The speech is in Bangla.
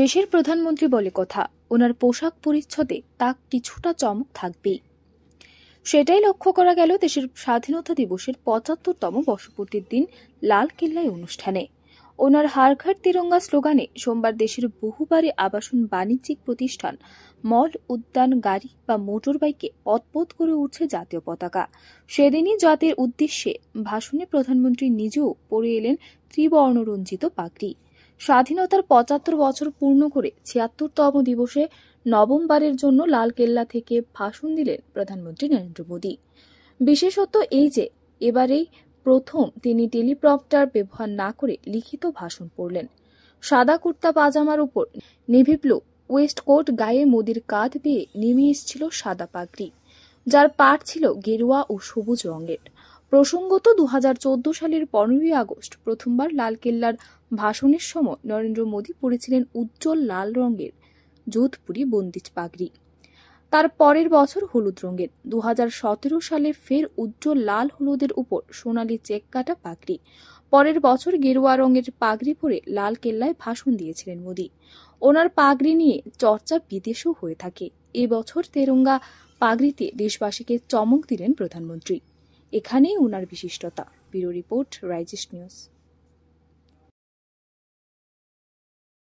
দেশের প্রধানমন্ত্রী বলে কথা ওনার পোশাক পরিচ্ছদে তা কিছুটা চমক থাকবেই সেটাই লক্ষ্য করা গেল দেশের স্বাধীনতা দিবসের পঁচাত্তরতম বর্ষপূর্তির দিন লাল কেল্লায় অনুষ্ঠানে ওনার হারঘাট তিরঙ্গা স্লোগানে সোমবার দেশের বহুবারে আবাসন বাণিজ্যিক প্রতিষ্ঠান মল উদ্যান গাড়ি বা মোটর বাইকে পথপথ করে উঠছে জাতীয় পতাকা সেদিনই জাতির উদ্দেশ্যে ভাষণে প্রধানমন্ত্রী নিজেও পড়ে এলেন ত্রিবর্ণরঞ্জিত পাগড়ি স্বাধীনতার পঁচাত্তর বছর পূর্ণ করে ছিয়াত্তরতম দিবসে নবমবারের জন্য লালকেল্লা থেকে ভাষণ দিলেন প্রধানমন্ত্রী নরেন্দ্র মোদী বিশেষত এই যে এবারেই প্রথম তিনি টেলিপ্রপ্টার ব্যবহার না করে লিখিত ভাষণ পড়লেন সাদা কুর্তা পাজামার উপর নেভি ব্লু কোট গায়ে মোদির কাঁধ দিয়ে নেমে এসেছিল সাদা পাগড়ি যার পাট ছিল গেরুয়া ও সবুজ রঙের প্রসঙ্গত দু সালের পনেরোই আগস্ট প্রথমবার লালকেল্লার ভাষণের সময় নরেন্দ্র মোদী পড়েছিলেন উজ্জ্বল লাল রঙের যোধপুরি বন্দিজ পাগড়ি তার পরের বছর হলুদ রঙের দু সালে ফের উজ্জ্বল লাল হলুদের উপর সোনালি চেক কাটা পাগড়ি পরের বছর গেরুয়া রঙের পাগড়ি পরে লাল কেল্লায় ভাষণ দিয়েছিলেন মোদী ওনার পাগড়ি নিয়ে চর্চা বিদেশেও হয়ে থাকে এবছর তেরঙ্গা পাগড়িতে দেশবাসীকে চমক দিলেন প্রধানমন্ত্রী এখানেই উনার বিশিষ্টতা ব্যুরো রিপোর্ট রাইজিস্ট নিউজ